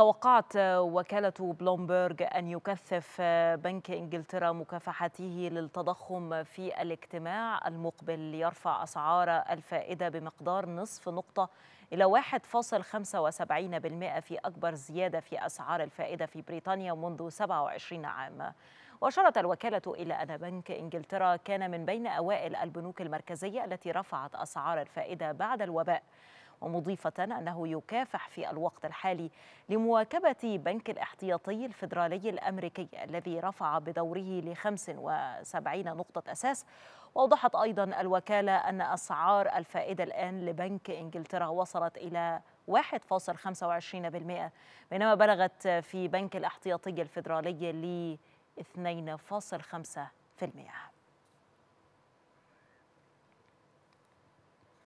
توقعت آه، وكالة بلومبرج أن يكثف آه، بنك إنجلترا مكافحته للتضخم في الاجتماع المقبل ليرفع أسعار الفائدة بمقدار نصف نقطة إلى 1.75% في أكبر زيادة في أسعار الفائدة في بريطانيا منذ 27 عام وأشارت الوكالة إلى أن بنك إنجلترا كان من بين أوائل البنوك المركزية التي رفعت أسعار الفائدة بعد الوباء ومضيفة أنه يكافح في الوقت الحالي لمواكبة بنك الاحتياطي الفيدرالي الأمريكي الذي رفع بدوره ل 75 نقطة أساس وأوضحت أيضا الوكالة أن أسعار الفائدة الآن لبنك إنجلترا وصلت إلى 1.25% بينما بلغت في بنك الاحتياطي الفيدرالي ل 2.5%